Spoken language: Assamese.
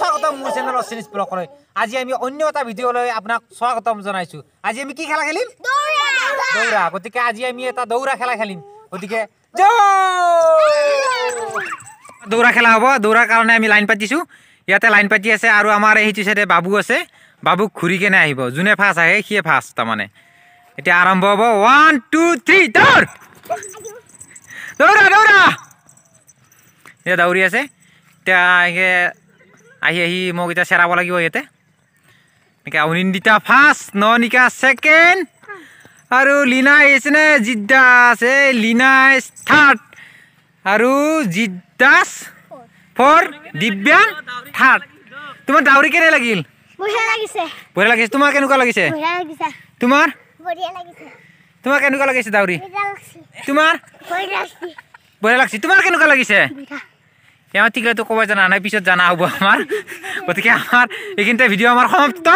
স্বাগতম মোৰ চেনেল অশ্বিনীছ ব্লকলৈ আজি আমি অন্য এটা ভিডিঅ'লৈ আপোনাক স্বাগতম জনাইছোঁ আজি আমি কি খেলা খেলিম দৌৰা গতিকে আজি আমি এটা দৌৰা খেলা খেলিম গতিকে দৌৰা খেলা হ'ব দৌৰাৰ কাৰণে আমি লাইন পাতিছোঁ ইয়াতে লাইন পাতি আছে আৰু আমাৰ সেইটো চাইডে বাবু আছে বাবুক ঘূৰি কেনে আহিব যোনে ফাৰ্ষ্ট আহে সিয়ে ফাৰ্ষ্ট তাৰমানে এতিয়া আৰম্ভ হ'ব ওৱান টু থ্ৰী দৌৰ দৌৰা দৌৰা এতিয়া দৌৰি আছে এতিয়া আহি আহি মোক এতিয়া চেৰাব লাগিব ইয়াতে এনেকৈ অনিন্দিতা ফাৰ্ষ্ট ননিকা ছেকেণ্ড আৰু লীনা আহিছে নে জিদ্দাস এই লীনা থাৰ্ড আৰু জিদ্দাস ফৰ দিব্যাং থাৰ্ড তোমাৰ ডাউৰি কেনে লাগিল বঢ়িয়া লাগিছে তোমাৰ কেনেকুৱা লাগিছে তোমাৰ তোমাৰ কেনেকুৱা লাগিছে দাউৰি বঢ়িয়া লাগিছে তোমাৰ কেনেকুৱা লাগিছে সেয়া টিকাটো ক'ব জানা নাই পিছত জানা হ'ব আমাৰ গতিকে আমাৰ এইখিনিতে ভিডিঅ' আমাৰ সমাপ্ত